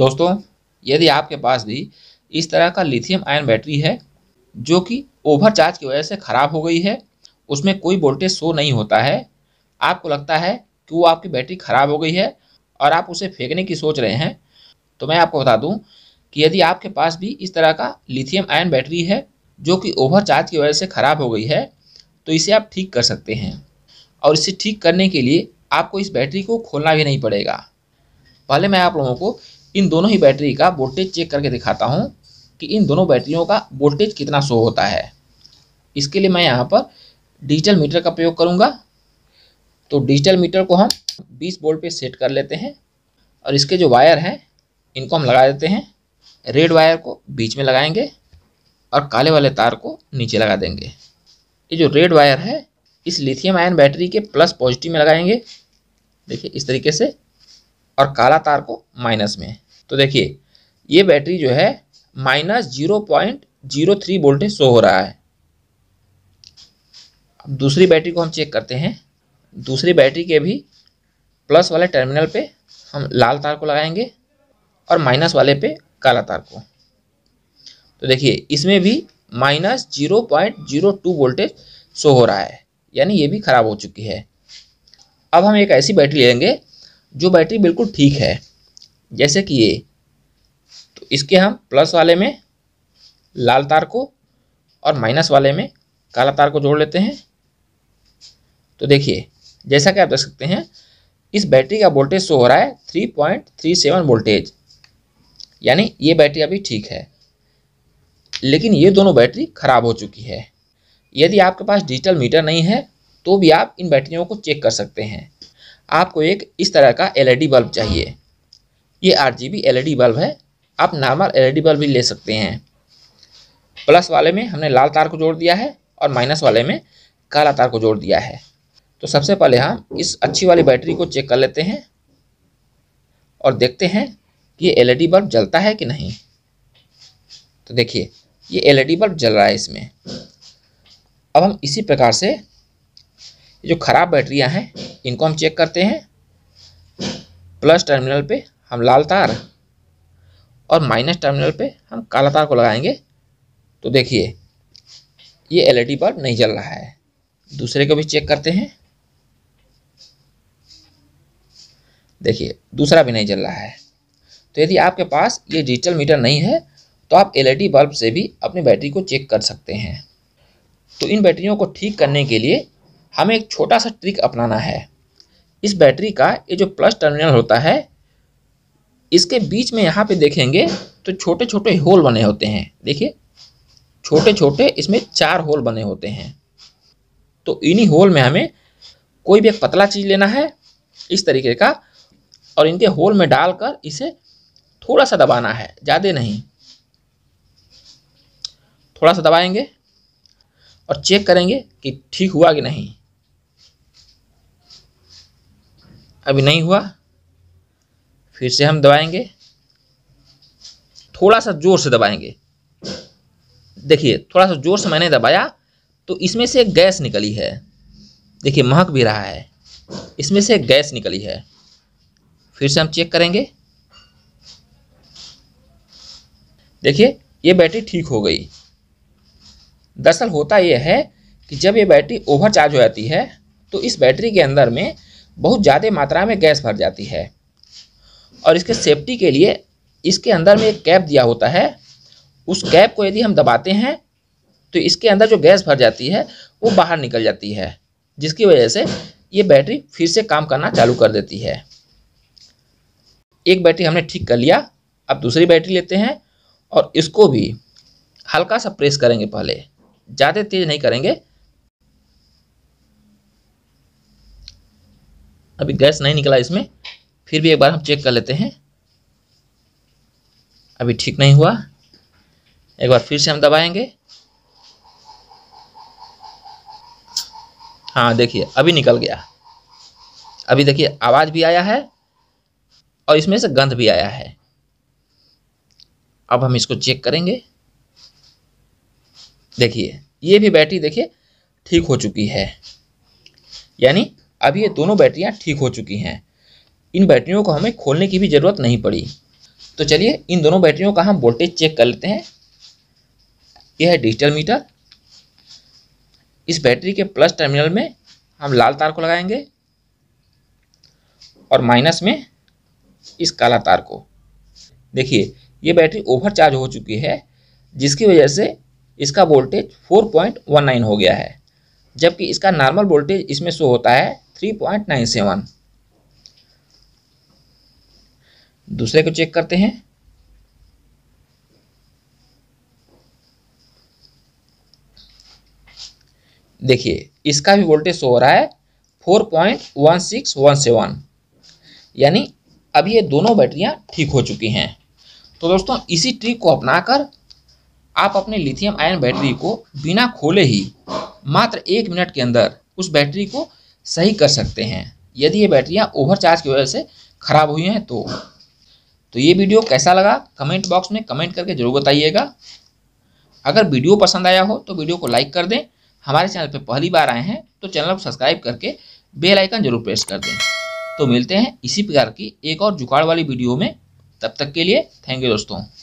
दोस्तों यदि आपके पास भी इस तरह का लिथियम आयन बैटरी है जो कि ओवर चार्ज की वजह से ख़राब हो गई है उसमें कोई वोल्टेज शो नहीं होता है आपको लगता है कि वो आपकी बैटरी ख़राब हो गई है और आप उसे फेंकने की सोच रहे हैं तो मैं आपको बता दूं कि यदि आपके पास भी इस तरह का लिथियम आयन बैटरी है जो कि ओवर चार्ज की वजह से ख़राब हो गई है तो इसे आप ठीक कर सकते हैं और इसे ठीक करने के लिए आपको इस बैटरी को खोलना भी नहीं पड़ेगा पहले मैं आप लोगों को इन दोनों ही बैटरी का वोल्टेज चेक करके दिखाता हूँ कि इन दोनों बैटरियों का वोल्टेज कितना शो होता है इसके लिए मैं यहाँ पर डिजिटल मीटर का प्रयोग करूँगा तो डिजिटल मीटर को हम 20 वोल्ट पे सेट कर लेते हैं और इसके जो वायर हैं इनको हम लगा देते हैं रेड वायर को बीच में लगाएंगे और काले वाले तार को नीचे लगा देंगे ये जो रेड वायर है इस लिथियम आयन बैटरी के प्लस पॉजिटिव में लगाएंगे देखिए इस तरीके से और काला तार को माइनस में तो देखिए ये बैटरी जो है minus zero point zero three voltage show हो रहा है अब दूसरी बैटरी को हम चेक करते हैं दूसरी बैटरी के भी प्लस वाले टर्मिनल पे हम लाल तार को लगाएंगे और माइनस वाले पे काला तार को तो देखिए इसमें भी minus zero point zero two voltage show हो रहा है यानी ये भी ख़राब हो चुकी है अब हम एक ऐसी बैटरी लेंगे जो बैटरी बिल्कुल ठीक है जैसे कि ये तो इसके हम प्लस वाले में लाल तार को और माइनस वाले में काला तार को जोड़ लेते हैं तो देखिए जैसा कि आप देख सकते हैं इस बैटरी का वोल्टेज शो हो रहा है three point three seven voltage यानी ये बैटरी अभी ठीक है लेकिन ये दोनों बैटरी ख़राब हो चुकी है यदि आपके पास डिजिटल मीटर नहीं है तो भी आप इन बैटरियों को चेक कर सकते हैं आपको एक इस तरह का एलईडी बल्ब e चाहिए ये आठ जी बी एल बल्ब है आप नॉर्मल एलईडी बल्ब भी ले सकते हैं प्लस वाले में हमने लाल तार को जोड़ दिया है और माइनस वाले में काला तार को जोड़ दिया है तो सबसे पहले हम इस अच्छी वाली बैटरी को चेक कर लेते हैं और देखते हैं कि ये एल बल्ब e जलता है कि नहीं तो देखिए ये एल बल्ब e जल रहा है इसमें अब हम इसी प्रकार से जो ख़राब बैटरियां हैं इनको हम चेक करते हैं प्लस टर्मिनल पे हम लाल तार और माइनस टर्मिनल पे हम काला तार को लगाएंगे तो देखिए ये एलईडी बल्ब e नहीं जल रहा है दूसरे को भी चेक करते हैं देखिए दूसरा भी नहीं जल रहा है तो यदि आपके पास ये डिजिटल मीटर नहीं है तो आप एलईडी बल्ब e से भी अपनी बैटरी को चेक कर सकते हैं तो इन बैटरियों को ठीक करने के लिए हमें एक छोटा सा ट्रिक अपनाना है इस बैटरी का ये जो प्लस टर्मिनल होता है इसके बीच में यहाँ पे देखेंगे तो छोटे छोटे होल बने होते हैं देखिए छोटे छोटे इसमें चार होल बने होते हैं तो इन्हीं होल में हमें कोई भी एक पतला चीज़ लेना है इस तरीके का और इनके होल में डालकर इसे थोड़ा सा दबाना है ज़्यादा नहीं थोड़ा सा दबाएंगे और चेक करेंगे कि ठीक हुआ कि नहीं अभी नहीं हुआ फिर से हम दबाएंगे थोड़ा सा जोर से दबाएंगे देखिए थोड़ा सा जोर से मैंने दबाया तो इसमें से गैस निकली है देखिए महक भी रहा है इसमें से गैस निकली है फिर से हम चेक करेंगे देखिए ये बैटरी ठीक हो गई दरअसल होता यह है कि जब ये बैटरी ओवर चार्ज हो जाती है तो इस बैटरी के अंदर में बहुत ज़्यादा मात्रा में गैस भर जाती है और इसके सेफ्टी के लिए इसके अंदर में एक कैप दिया होता है उस कैप को यदि हम दबाते हैं तो इसके अंदर जो गैस भर जाती है वो बाहर निकल जाती है जिसकी वजह से ये बैटरी फिर से काम करना चालू कर देती है एक बैटरी हमने ठीक कर लिया अब दूसरी बैटरी लेते हैं और इसको भी हल्का सा प्रेस करेंगे पहले ज़्यादा तेज़ नहीं करेंगे अभी गैस नहीं निकला इसमें फिर भी एक बार हम चेक कर लेते हैं अभी ठीक नहीं हुआ एक बार फिर से हम दबाएंगे हाँ देखिए अभी निकल गया अभी देखिए आवाज़ भी आया है और इसमें से गंध भी आया है अब हम इसको चेक करेंगे देखिए ये भी बैटरी देखिए ठीक हो चुकी है यानी अब ये दोनों बैटरियाँ ठीक हो चुकी हैं इन बैटरियों को हमें खोलने की भी ज़रूरत नहीं पड़ी तो चलिए इन दोनों बैटरियों का हम वोल्टेज चेक कर लेते हैं यह है डिजिटल मीटर इस बैटरी के प्लस टर्मिनल में हम लाल तार को लगाएंगे और माइनस में इस काला तार को देखिए ये बैटरी ओवर चार्ज हो चुकी है जिसकी वजह से इसका वोल्टेज 4.19 हो गया है जबकि इसका नॉर्मल वोल्टेज इसमें शो होता है 3.97 दूसरे को चेक करते हैं देखिए इसका भी वोल्टेज हो रहा है 4.1617 यानी अभी ये दोनों बैटरियां ठीक हो चुकी हैं तो दोस्तों इसी ट्रिक को अपनाकर आप अपने लिथियम आयन बैटरी को बिना खोले ही मात्र एक मिनट के अंदर उस बैटरी को सही कर सकते हैं यदि ये बैटरियाँ ओवर चार्ज की वजह से ख़राब हुई हैं तो तो ये वीडियो कैसा लगा कमेंट बॉक्स में कमेंट करके ज़रूर बताइएगा अगर वीडियो पसंद आया हो तो वीडियो को लाइक कर दें हमारे चैनल पर पहली बार आए हैं तो चैनल को सब्सक्राइब करके बेल आइकन जरूर प्रेस कर दें तो मिलते हैं इसी प्रकार की एक और जुगाड़ वाली वीडियो में तब तक के लिए थैंक यू दोस्तों